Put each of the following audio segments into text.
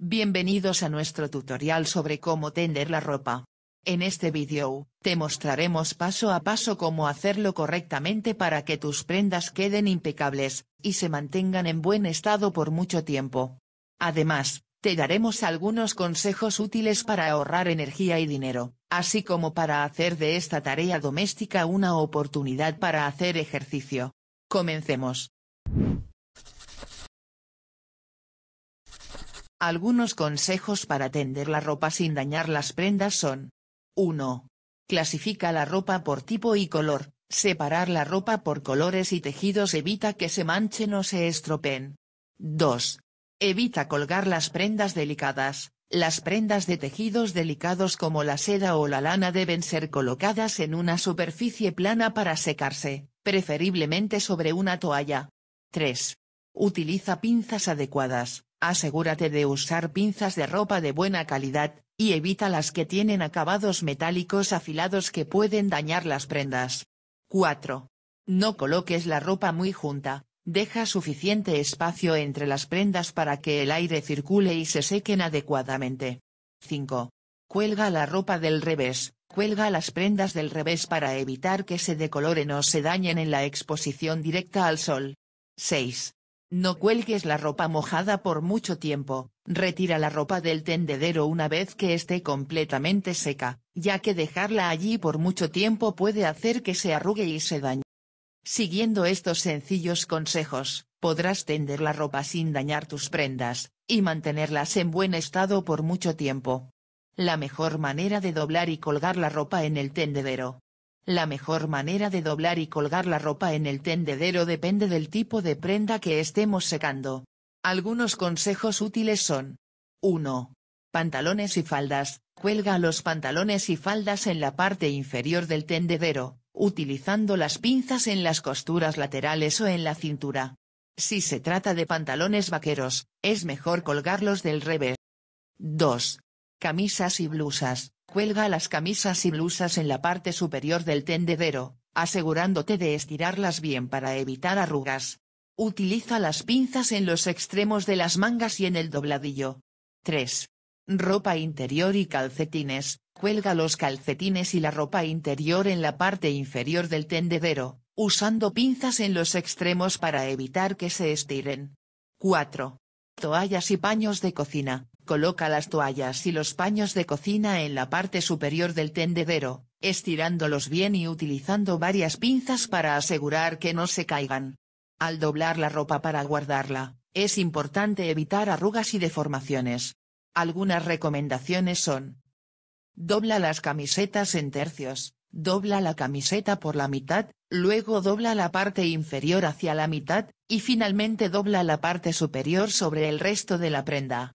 Bienvenidos a nuestro tutorial sobre cómo tender la ropa. En este vídeo, te mostraremos paso a paso cómo hacerlo correctamente para que tus prendas queden impecables, y se mantengan en buen estado por mucho tiempo. Además, te daremos algunos consejos útiles para ahorrar energía y dinero, así como para hacer de esta tarea doméstica una oportunidad para hacer ejercicio. Comencemos. Algunos consejos para tender la ropa sin dañar las prendas son. 1. Clasifica la ropa por tipo y color. Separar la ropa por colores y tejidos evita que se manchen o se estropen. 2. Evita colgar las prendas delicadas. Las prendas de tejidos delicados como la seda o la lana deben ser colocadas en una superficie plana para secarse, preferiblemente sobre una toalla. 3. Utiliza pinzas adecuadas. Asegúrate de usar pinzas de ropa de buena calidad, y evita las que tienen acabados metálicos afilados que pueden dañar las prendas. 4. No coloques la ropa muy junta, deja suficiente espacio entre las prendas para que el aire circule y se sequen adecuadamente. 5. Cuelga la ropa del revés, cuelga las prendas del revés para evitar que se decoloren o se dañen en la exposición directa al sol. 6. No cuelgues la ropa mojada por mucho tiempo, retira la ropa del tendedero una vez que esté completamente seca, ya que dejarla allí por mucho tiempo puede hacer que se arrugue y se dañe. Siguiendo estos sencillos consejos, podrás tender la ropa sin dañar tus prendas, y mantenerlas en buen estado por mucho tiempo. La mejor manera de doblar y colgar la ropa en el tendedero la mejor manera de doblar y colgar la ropa en el tendedero depende del tipo de prenda que estemos secando. Algunos consejos útiles son. 1. Pantalones y faldas. Cuelga los pantalones y faldas en la parte inferior del tendedero, utilizando las pinzas en las costuras laterales o en la cintura. Si se trata de pantalones vaqueros, es mejor colgarlos del revés. 2. Camisas y blusas. Cuelga las camisas y blusas en la parte superior del tendedero, asegurándote de estirarlas bien para evitar arrugas. Utiliza las pinzas en los extremos de las mangas y en el dobladillo. 3. Ropa interior y calcetines. Cuelga los calcetines y la ropa interior en la parte inferior del tendedero, usando pinzas en los extremos para evitar que se estiren. 4. Toallas y paños de cocina. Coloca las toallas y los paños de cocina en la parte superior del tendedero, estirándolos bien y utilizando varias pinzas para asegurar que no se caigan. Al doblar la ropa para guardarla, es importante evitar arrugas y deformaciones. Algunas recomendaciones son. Dobla las camisetas en tercios, dobla la camiseta por la mitad, luego dobla la parte inferior hacia la mitad, y finalmente dobla la parte superior sobre el resto de la prenda.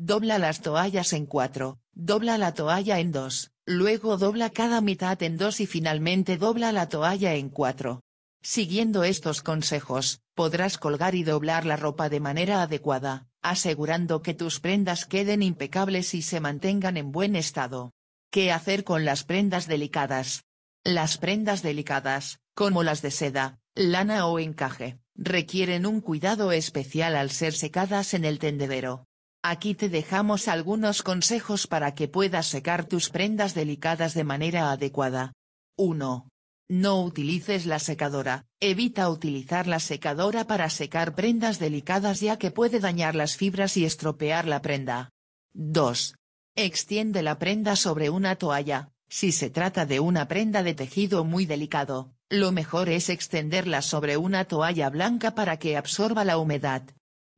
Dobla las toallas en cuatro, dobla la toalla en dos, luego dobla cada mitad en dos y finalmente dobla la toalla en cuatro. Siguiendo estos consejos, podrás colgar y doblar la ropa de manera adecuada, asegurando que tus prendas queden impecables y se mantengan en buen estado. ¿Qué hacer con las prendas delicadas? Las prendas delicadas, como las de seda, lana o encaje, requieren un cuidado especial al ser secadas en el tendedero. Aquí te dejamos algunos consejos para que puedas secar tus prendas delicadas de manera adecuada. 1. No utilices la secadora, evita utilizar la secadora para secar prendas delicadas ya que puede dañar las fibras y estropear la prenda. 2. Extiende la prenda sobre una toalla, si se trata de una prenda de tejido muy delicado, lo mejor es extenderla sobre una toalla blanca para que absorba la humedad,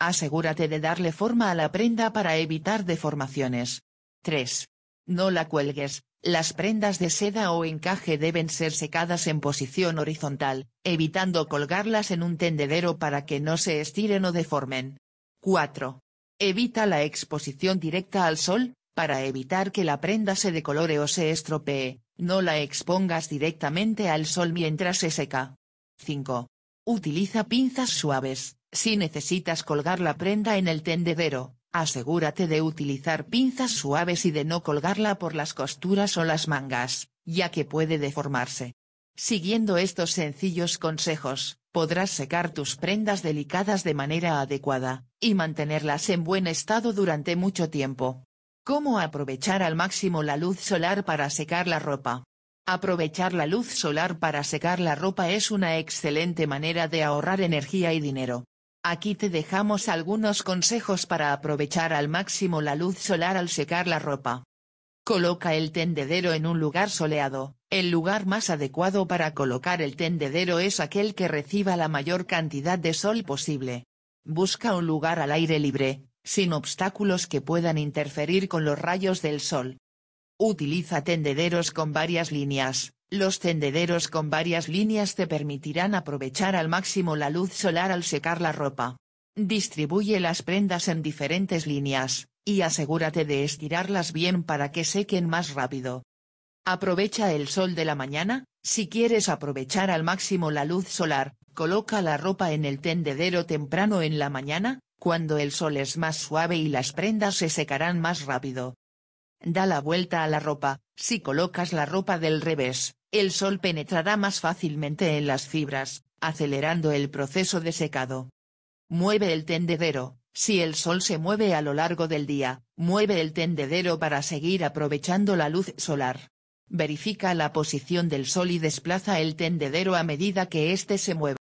Asegúrate de darle forma a la prenda para evitar deformaciones. 3. No la cuelgues. Las prendas de seda o encaje deben ser secadas en posición horizontal, evitando colgarlas en un tendedero para que no se estiren o deformen. 4. Evita la exposición directa al sol, para evitar que la prenda se decolore o se estropee, no la expongas directamente al sol mientras se seca. 5. Utiliza pinzas suaves. Si necesitas colgar la prenda en el tendedero, asegúrate de utilizar pinzas suaves y de no colgarla por las costuras o las mangas, ya que puede deformarse. Siguiendo estos sencillos consejos, podrás secar tus prendas delicadas de manera adecuada, y mantenerlas en buen estado durante mucho tiempo. ¿Cómo aprovechar al máximo la luz solar para secar la ropa? Aprovechar la luz solar para secar la ropa es una excelente manera de ahorrar energía y dinero. Aquí te dejamos algunos consejos para aprovechar al máximo la luz solar al secar la ropa. Coloca el tendedero en un lugar soleado. El lugar más adecuado para colocar el tendedero es aquel que reciba la mayor cantidad de sol posible. Busca un lugar al aire libre, sin obstáculos que puedan interferir con los rayos del sol. Utiliza tendederos con varias líneas, los tendederos con varias líneas te permitirán aprovechar al máximo la luz solar al secar la ropa. Distribuye las prendas en diferentes líneas, y asegúrate de estirarlas bien para que sequen más rápido. Aprovecha el sol de la mañana, si quieres aprovechar al máximo la luz solar, coloca la ropa en el tendedero temprano en la mañana, cuando el sol es más suave y las prendas se secarán más rápido. Da la vuelta a la ropa, si colocas la ropa del revés, el sol penetrará más fácilmente en las fibras, acelerando el proceso de secado. Mueve el tendedero. Si el sol se mueve a lo largo del día, mueve el tendedero para seguir aprovechando la luz solar. Verifica la posición del sol y desplaza el tendedero a medida que éste se mueva.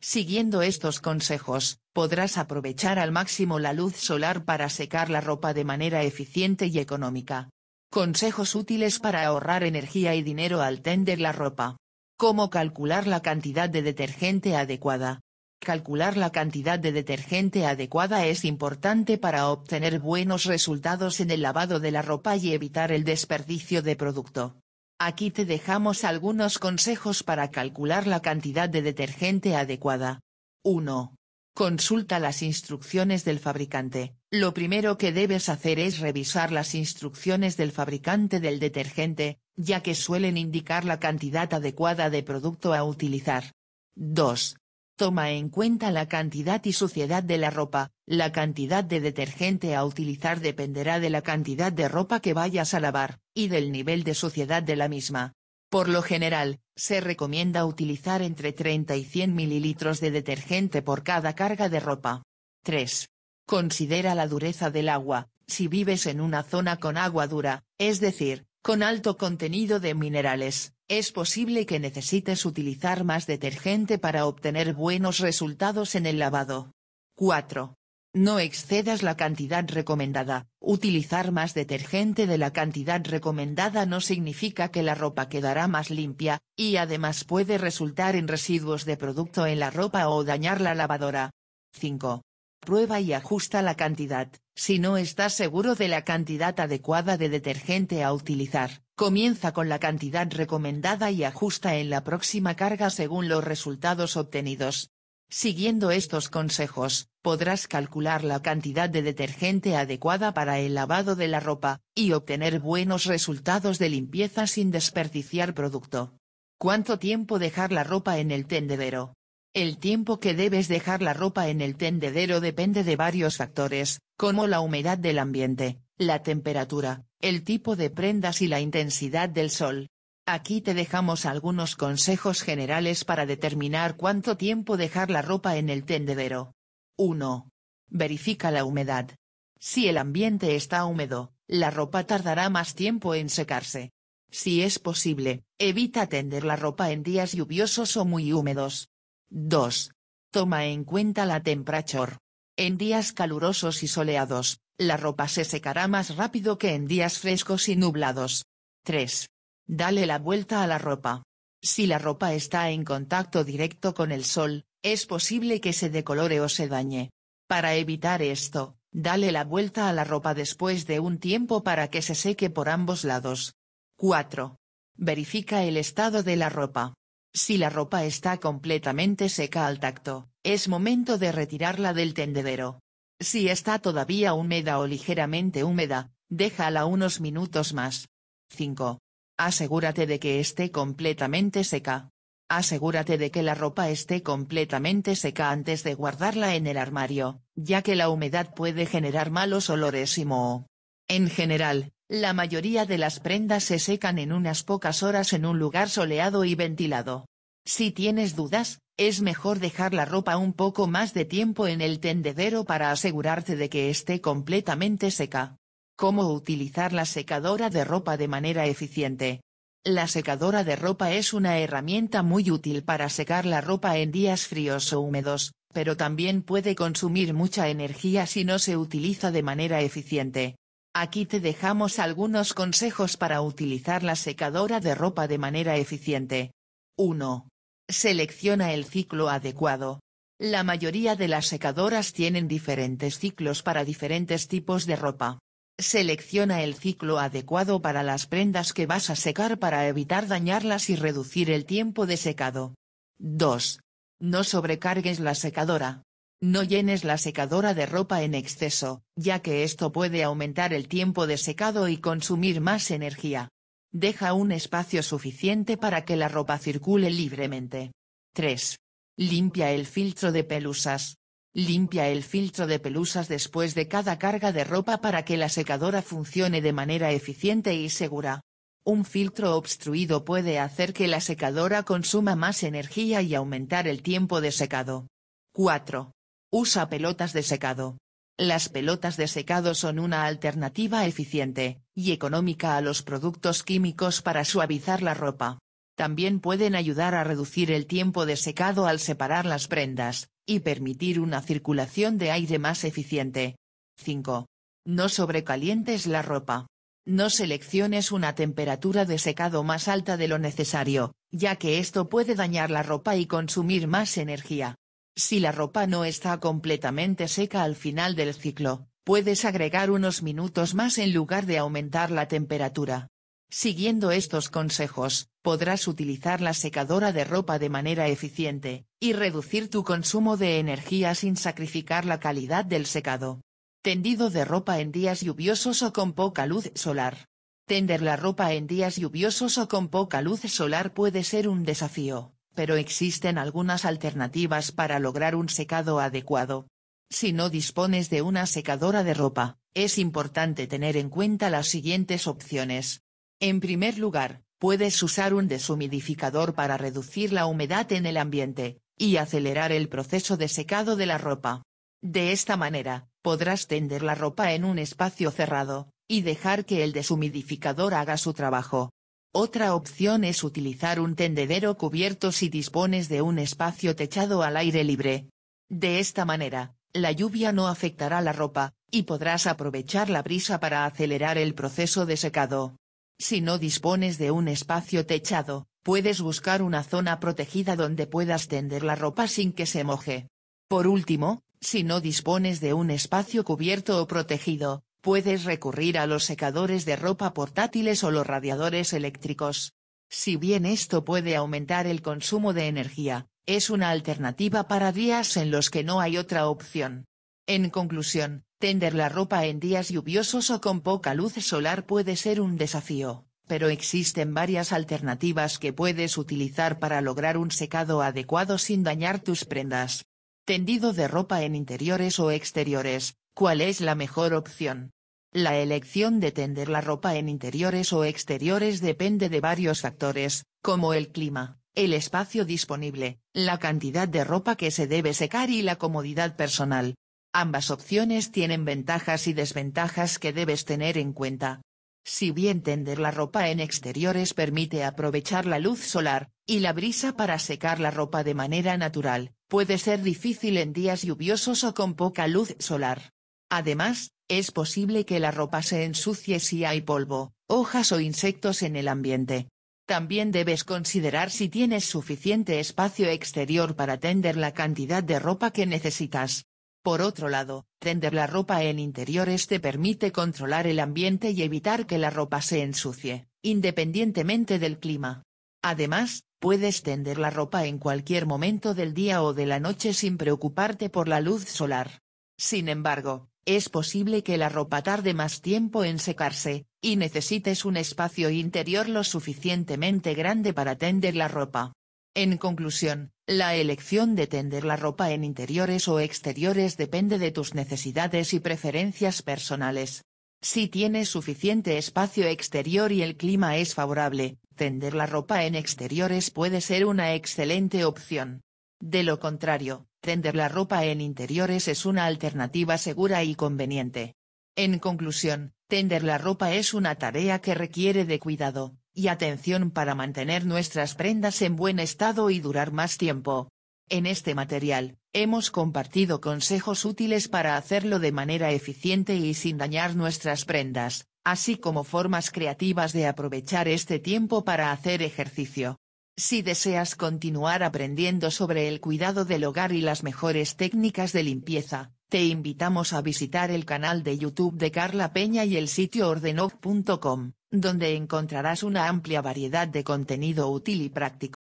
Siguiendo estos consejos, podrás aprovechar al máximo la luz solar para secar la ropa de manera eficiente y económica. Consejos útiles para ahorrar energía y dinero al tender la ropa. Cómo calcular la cantidad de detergente adecuada. Calcular la cantidad de detergente adecuada es importante para obtener buenos resultados en el lavado de la ropa y evitar el desperdicio de producto. Aquí te dejamos algunos consejos para calcular la cantidad de detergente adecuada. 1. Consulta las instrucciones del fabricante. Lo primero que debes hacer es revisar las instrucciones del fabricante del detergente, ya que suelen indicar la cantidad adecuada de producto a utilizar. 2. Toma en cuenta la cantidad y suciedad de la ropa. La cantidad de detergente a utilizar dependerá de la cantidad de ropa que vayas a lavar, y del nivel de suciedad de la misma. Por lo general, se recomienda utilizar entre 30 y 100 mililitros de detergente por cada carga de ropa. 3. Considera la dureza del agua, si vives en una zona con agua dura, es decir, con alto contenido de minerales, es posible que necesites utilizar más detergente para obtener buenos resultados en el lavado. 4. No excedas la cantidad recomendada, utilizar más detergente de la cantidad recomendada no significa que la ropa quedará más limpia, y además puede resultar en residuos de producto en la ropa o dañar la lavadora. 5. Prueba y ajusta la cantidad, si no estás seguro de la cantidad adecuada de detergente a utilizar, comienza con la cantidad recomendada y ajusta en la próxima carga según los resultados obtenidos. Siguiendo estos consejos, podrás calcular la cantidad de detergente adecuada para el lavado de la ropa, y obtener buenos resultados de limpieza sin desperdiciar producto. ¿Cuánto tiempo dejar la ropa en el tendedero? El tiempo que debes dejar la ropa en el tendedero depende de varios factores, como la humedad del ambiente, la temperatura, el tipo de prendas y la intensidad del sol. Aquí te dejamos algunos consejos generales para determinar cuánto tiempo dejar la ropa en el tendedero. 1. Verifica la humedad. Si el ambiente está húmedo, la ropa tardará más tiempo en secarse. Si es posible, evita tender la ropa en días lluviosos o muy húmedos. 2. Toma en cuenta la temperatura. En días calurosos y soleados, la ropa se secará más rápido que en días frescos y nublados. 3. Dale la vuelta a la ropa. Si la ropa está en contacto directo con el sol, es posible que se decolore o se dañe. Para evitar esto, dale la vuelta a la ropa después de un tiempo para que se seque por ambos lados. 4. Verifica el estado de la ropa. Si la ropa está completamente seca al tacto, es momento de retirarla del tendedero. Si está todavía húmeda o ligeramente húmeda, déjala unos minutos más. 5. Asegúrate de que esté completamente seca. Asegúrate de que la ropa esté completamente seca antes de guardarla en el armario, ya que la humedad puede generar malos olores y moho. En general, la mayoría de las prendas se secan en unas pocas horas en un lugar soleado y ventilado. Si tienes dudas, es mejor dejar la ropa un poco más de tiempo en el tendedero para asegurarte de que esté completamente seca. Cómo utilizar la secadora de ropa de manera eficiente. La secadora de ropa es una herramienta muy útil para secar la ropa en días fríos o húmedos, pero también puede consumir mucha energía si no se utiliza de manera eficiente. Aquí te dejamos algunos consejos para utilizar la secadora de ropa de manera eficiente. 1. Selecciona el ciclo adecuado. La mayoría de las secadoras tienen diferentes ciclos para diferentes tipos de ropa. Selecciona el ciclo adecuado para las prendas que vas a secar para evitar dañarlas y reducir el tiempo de secado. 2. No sobrecargues la secadora. No llenes la secadora de ropa en exceso, ya que esto puede aumentar el tiempo de secado y consumir más energía. Deja un espacio suficiente para que la ropa circule libremente. 3. Limpia el filtro de pelusas. Limpia el filtro de pelusas después de cada carga de ropa para que la secadora funcione de manera eficiente y segura. Un filtro obstruido puede hacer que la secadora consuma más energía y aumentar el tiempo de secado. 4. Usa pelotas de secado. Las pelotas de secado son una alternativa eficiente y económica a los productos químicos para suavizar la ropa. También pueden ayudar a reducir el tiempo de secado al separar las prendas, y permitir una circulación de aire más eficiente. 5. No sobrecalientes la ropa. No selecciones una temperatura de secado más alta de lo necesario, ya que esto puede dañar la ropa y consumir más energía. Si la ropa no está completamente seca al final del ciclo, puedes agregar unos minutos más en lugar de aumentar la temperatura. Siguiendo estos consejos, podrás utilizar la secadora de ropa de manera eficiente, y reducir tu consumo de energía sin sacrificar la calidad del secado. Tendido de ropa en días lluviosos o con poca luz solar. Tender la ropa en días lluviosos o con poca luz solar puede ser un desafío, pero existen algunas alternativas para lograr un secado adecuado. Si no dispones de una secadora de ropa, es importante tener en cuenta las siguientes opciones. En primer lugar, puedes usar un deshumidificador para reducir la humedad en el ambiente, y acelerar el proceso de secado de la ropa. De esta manera, podrás tender la ropa en un espacio cerrado, y dejar que el deshumidificador haga su trabajo. Otra opción es utilizar un tendedero cubierto si dispones de un espacio techado al aire libre. De esta manera, la lluvia no afectará la ropa, y podrás aprovechar la brisa para acelerar el proceso de secado. Si no dispones de un espacio techado, puedes buscar una zona protegida donde puedas tender la ropa sin que se moje. Por último, si no dispones de un espacio cubierto o protegido, puedes recurrir a los secadores de ropa portátiles o los radiadores eléctricos. Si bien esto puede aumentar el consumo de energía, es una alternativa para días en los que no hay otra opción. En conclusión, Tender la ropa en días lluviosos o con poca luz solar puede ser un desafío, pero existen varias alternativas que puedes utilizar para lograr un secado adecuado sin dañar tus prendas. Tendido de ropa en interiores o exteriores, ¿cuál es la mejor opción? La elección de tender la ropa en interiores o exteriores depende de varios factores, como el clima, el espacio disponible, la cantidad de ropa que se debe secar y la comodidad personal. Ambas opciones tienen ventajas y desventajas que debes tener en cuenta. Si bien tender la ropa en exteriores permite aprovechar la luz solar, y la brisa para secar la ropa de manera natural, puede ser difícil en días lluviosos o con poca luz solar. Además, es posible que la ropa se ensucie si hay polvo, hojas o insectos en el ambiente. También debes considerar si tienes suficiente espacio exterior para tender la cantidad de ropa que necesitas. Por otro lado, tender la ropa en interiores te permite controlar el ambiente y evitar que la ropa se ensucie, independientemente del clima. Además, puedes tender la ropa en cualquier momento del día o de la noche sin preocuparte por la luz solar. Sin embargo, es posible que la ropa tarde más tiempo en secarse, y necesites un espacio interior lo suficientemente grande para tender la ropa. En conclusión, la elección de tender la ropa en interiores o exteriores depende de tus necesidades y preferencias personales. Si tienes suficiente espacio exterior y el clima es favorable, tender la ropa en exteriores puede ser una excelente opción. De lo contrario, tender la ropa en interiores es una alternativa segura y conveniente. En conclusión, tender la ropa es una tarea que requiere de cuidado, y atención para mantener nuestras prendas en buen estado y durar más tiempo. En este material, hemos compartido consejos útiles para hacerlo de manera eficiente y sin dañar nuestras prendas, así como formas creativas de aprovechar este tiempo para hacer ejercicio. Si deseas continuar aprendiendo sobre el cuidado del hogar y las mejores técnicas de limpieza, te invitamos a visitar el canal de YouTube de Carla Peña y el sitio Ordenov.com, donde encontrarás una amplia variedad de contenido útil y práctico.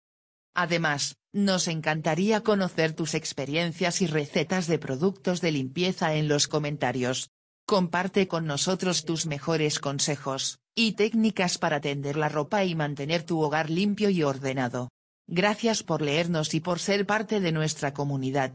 Además, nos encantaría conocer tus experiencias y recetas de productos de limpieza en los comentarios. Comparte con nosotros tus mejores consejos y técnicas para tender la ropa y mantener tu hogar limpio y ordenado. Gracias por leernos y por ser parte de nuestra comunidad.